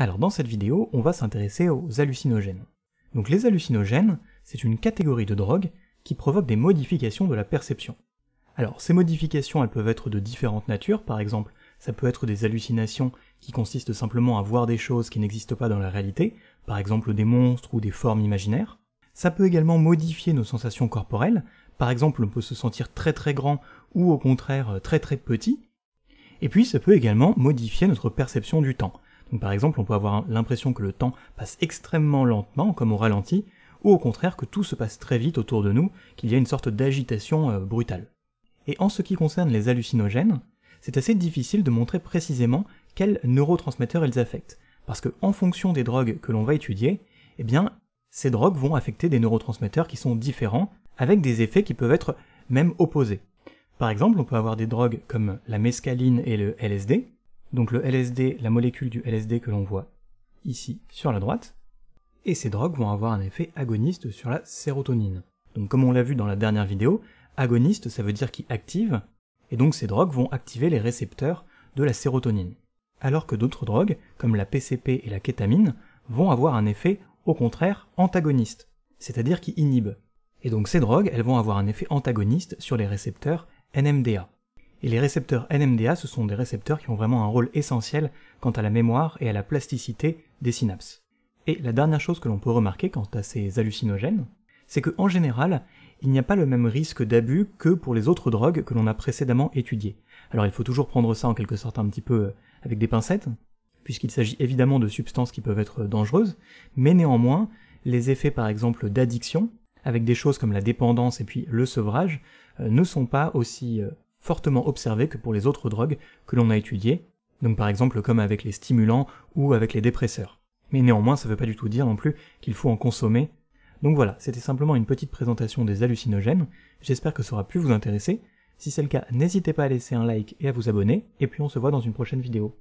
Alors dans cette vidéo, on va s'intéresser aux hallucinogènes. Donc les hallucinogènes, c'est une catégorie de drogues qui provoque des modifications de la perception. Alors ces modifications, elles peuvent être de différentes natures, par exemple, ça peut être des hallucinations qui consistent simplement à voir des choses qui n'existent pas dans la réalité, par exemple des monstres ou des formes imaginaires. Ça peut également modifier nos sensations corporelles, par exemple on peut se sentir très très grand ou au contraire euh, très très petit. Et puis ça peut également modifier notre perception du temps, par exemple, on peut avoir l'impression que le temps passe extrêmement lentement, comme au ralenti, ou au contraire que tout se passe très vite autour de nous, qu'il y a une sorte d'agitation euh, brutale. Et en ce qui concerne les hallucinogènes, c'est assez difficile de montrer précisément quels neurotransmetteurs ils affectent, parce que en fonction des drogues que l'on va étudier, eh bien, ces drogues vont affecter des neurotransmetteurs qui sont différents, avec des effets qui peuvent être même opposés. Par exemple, on peut avoir des drogues comme la mescaline et le LSD, donc le LSD, la molécule du LSD que l'on voit ici sur la droite, et ces drogues vont avoir un effet agoniste sur la sérotonine. Donc comme on l'a vu dans la dernière vidéo, agoniste ça veut dire qui active, et donc ces drogues vont activer les récepteurs de la sérotonine. Alors que d'autres drogues, comme la PCP et la kétamine, vont avoir un effet au contraire antagoniste, c'est-à-dire qui inhibe. Et donc ces drogues, elles vont avoir un effet antagoniste sur les récepteurs NMDA. Et les récepteurs NMDA, ce sont des récepteurs qui ont vraiment un rôle essentiel quant à la mémoire et à la plasticité des synapses. Et la dernière chose que l'on peut remarquer quant à ces hallucinogènes, c'est qu'en général, il n'y a pas le même risque d'abus que pour les autres drogues que l'on a précédemment étudiées. Alors il faut toujours prendre ça en quelque sorte un petit peu euh, avec des pincettes, puisqu'il s'agit évidemment de substances qui peuvent être dangereuses, mais néanmoins, les effets par exemple d'addiction, avec des choses comme la dépendance et puis le sevrage, euh, ne sont pas aussi euh, fortement observé que pour les autres drogues que l'on a étudiées, donc par exemple comme avec les stimulants ou avec les dépresseurs. Mais néanmoins, ça ne veut pas du tout dire non plus qu'il faut en consommer. Donc voilà, c'était simplement une petite présentation des hallucinogènes, j'espère que ça aura pu vous intéresser. Si c'est le cas, n'hésitez pas à laisser un like et à vous abonner, et puis on se voit dans une prochaine vidéo.